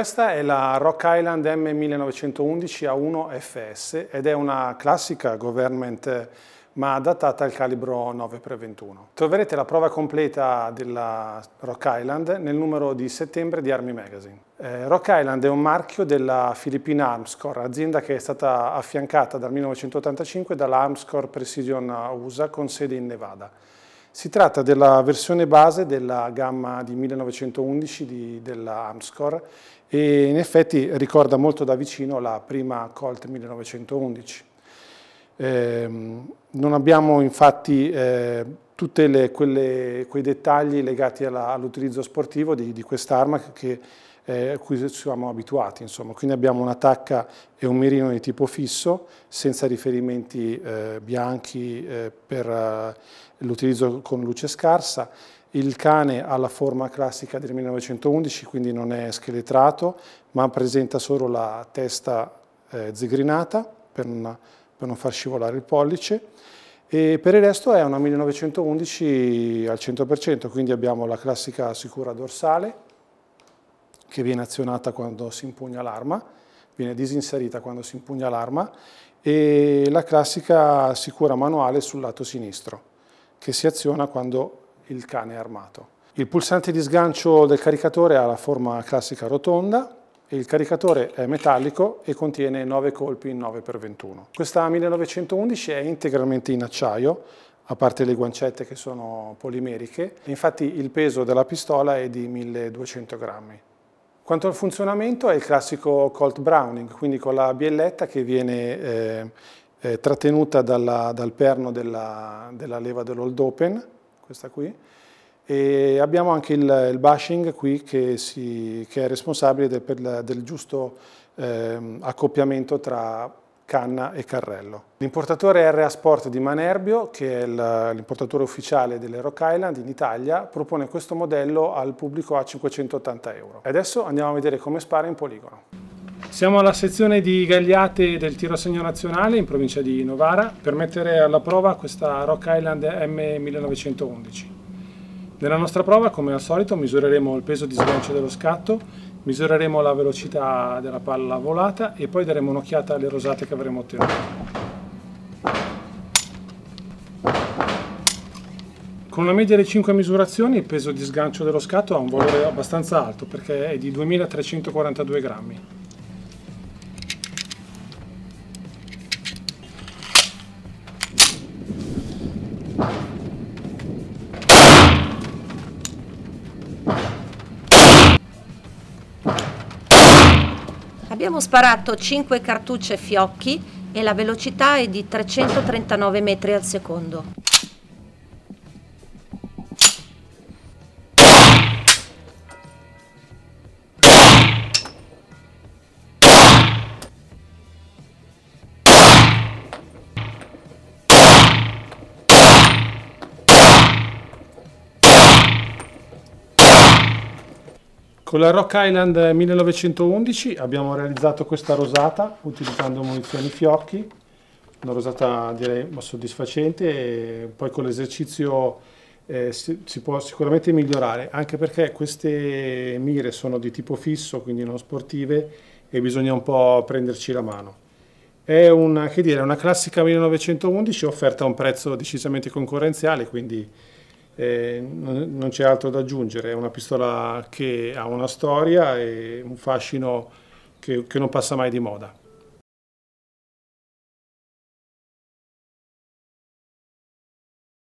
Questa è la Rock Island M1911 A1 FS ed è una classica government ma adattata al calibro 9x21. Troverete la prova completa della Rock Island nel numero di settembre di Army Magazine. Eh, Rock Island è un marchio della Philippine Armscore, azienda che è stata affiancata dal 1985 dalla Armscore Precision USA con sede in Nevada. Si tratta della versione base della gamma di 1911 di, della Amscor e in effetti ricorda molto da vicino la prima Colt 1911. Eh, non abbiamo infatti eh, tutti quei dettagli legati all'utilizzo all sportivo di, di quest'arma che eh, a cui siamo abituati. Insomma. Quindi abbiamo un'attacca e un mirino di tipo fisso, senza riferimenti eh, bianchi eh, per eh, l'utilizzo con luce scarsa. Il cane ha la forma classica del 1911, quindi non è scheletrato, ma presenta solo la testa eh, zigrinata per, una, per non far scivolare il pollice. E per il resto è una 1911 al 100%, quindi abbiamo la classica sicura dorsale, che viene azionata quando si impugna l'arma, viene disinserita quando si impugna l'arma e la classica sicura manuale sul lato sinistro che si aziona quando il cane è armato. Il pulsante di sgancio del caricatore ha la forma classica rotonda e il caricatore è metallico e contiene 9 colpi in 9x21. Questa 1911 è integralmente in acciaio, a parte le guancette che sono polimeriche. Infatti il peso della pistola è di 1200 grammi. Quanto al funzionamento è il classico Colt Browning, quindi con la bielletta che viene eh, eh, trattenuta dalla, dal perno della, della leva dell'old open, questa qui, e abbiamo anche il, il bashing qui che, si, che, è responsabile del, del giusto eh, accoppiamento tra canna e carrello. L'importatore RA Sport di Manerbio, che è l'importatore ufficiale delle Rock Island in Italia, propone questo modello al pubblico a 580 euro. E adesso andiamo a vedere come spara in poligono. Siamo alla sezione di Gagliate del tiro a segno nazionale in provincia di Novara per mettere alla prova questa Rock Island M1911. Nella nostra prova, come al solito, misureremo il peso di sgancio dello scatto misureremo la velocità della palla volata e poi daremo un'occhiata alle rosate che avremo ottenuto. Con una media di 5 misurazioni il peso di sgancio dello scatto ha un valore abbastanza alto perché è di 2342 grammi. Abbiamo sparato 5 cartucce fiocchi e la velocità è di 339 metri al secondo. Con la Rock Island 1911 abbiamo realizzato questa rosata utilizzando munizioni fiocchi, una rosata direi soddisfacente e poi con l'esercizio eh, si, si, può sicuramente migliorare, anche perché queste mire sono di tipo fisso, quindi non sportive, e bisogna un po' prenderci la mano. È una, che dire, una classica 1911 offerta a un prezzo decisamente concorrenziale, quindi eh, non c'è altro da aggiungere, è una pistola che ha una storia e un fascino che, che non passa mai di moda.